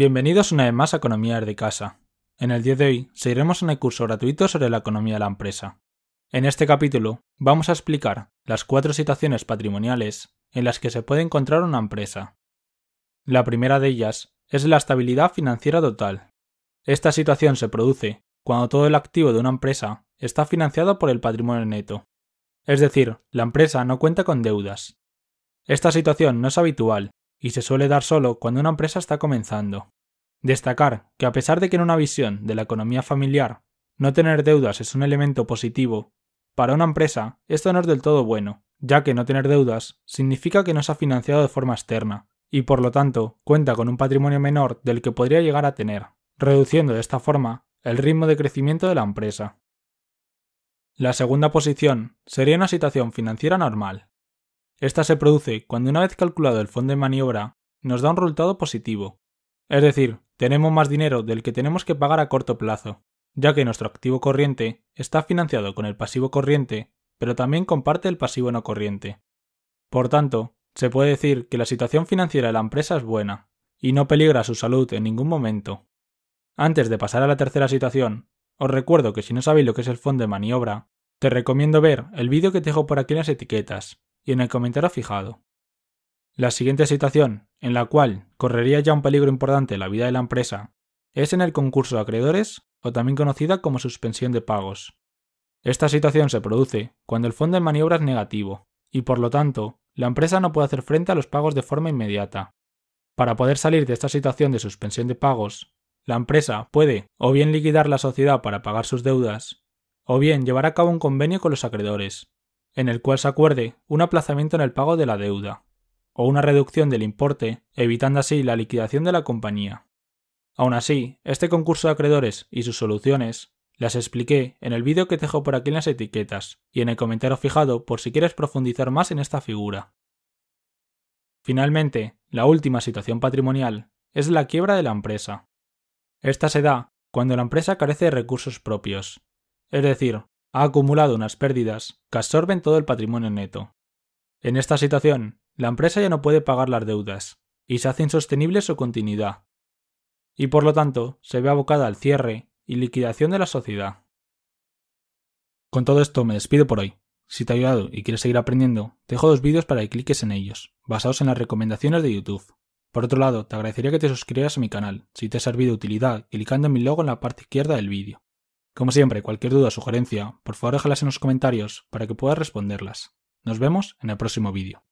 Bienvenidos una vez más a Economía de Casa. En el día de hoy seguiremos en el curso gratuito sobre la economía de la empresa. En este capítulo vamos a explicar las cuatro situaciones patrimoniales en las que se puede encontrar una empresa. La primera de ellas es la estabilidad financiera total. Esta situación se produce cuando todo el activo de una empresa está financiado por el patrimonio neto. Es decir, la empresa no cuenta con deudas. Esta situación no es habitual y se suele dar solo cuando una empresa está comenzando. Destacar que a pesar de que en una visión de la economía familiar no tener deudas es un elemento positivo, para una empresa esto no es del todo bueno, ya que no tener deudas significa que no se ha financiado de forma externa, y por lo tanto cuenta con un patrimonio menor del que podría llegar a tener, reduciendo de esta forma el ritmo de crecimiento de la empresa. La segunda posición sería una situación financiera normal, esta se produce cuando una vez calculado el fondo de maniobra, nos da un resultado positivo. Es decir, tenemos más dinero del que tenemos que pagar a corto plazo, ya que nuestro activo corriente está financiado con el pasivo corriente, pero también comparte el pasivo no corriente. Por tanto, se puede decir que la situación financiera de la empresa es buena, y no peligra su salud en ningún momento. Antes de pasar a la tercera situación, os recuerdo que si no sabéis lo que es el fondo de maniobra, te recomiendo ver el vídeo que te dejo por aquí en las etiquetas, y en el comentario fijado. La siguiente situación, en la cual correría ya un peligro importante la vida de la empresa, es en el concurso de acreedores, o también conocida como suspensión de pagos. Esta situación se produce cuando el fondo de maniobra es negativo, y por lo tanto, la empresa no puede hacer frente a los pagos de forma inmediata. Para poder salir de esta situación de suspensión de pagos, la empresa puede o bien liquidar la sociedad para pagar sus deudas, o bien llevar a cabo un convenio con los acreedores, en el cual se acuerde un aplazamiento en el pago de la deuda, o una reducción del importe, evitando así la liquidación de la compañía. Aún así, este concurso de acreedores y sus soluciones las expliqué en el vídeo que te dejo por aquí en las etiquetas y en el comentario fijado por si quieres profundizar más en esta figura. Finalmente, la última situación patrimonial es la quiebra de la empresa. Esta se da cuando la empresa carece de recursos propios, es decir, ha acumulado unas pérdidas que absorben todo el patrimonio neto. En esta situación, la empresa ya no puede pagar las deudas, y se hace insostenible su continuidad. Y por lo tanto, se ve abocada al cierre y liquidación de la sociedad. Con todo esto me despido por hoy. Si te ha ayudado y quieres seguir aprendiendo, te dejo dos vídeos para que cliques en ellos, basados en las recomendaciones de YouTube. Por otro lado, te agradecería que te suscribieras a mi canal, si te ha servido de utilidad, clicando en mi logo en la parte izquierda del vídeo. Como siempre, cualquier duda o sugerencia, por favor déjalas en los comentarios para que pueda responderlas. Nos vemos en el próximo vídeo.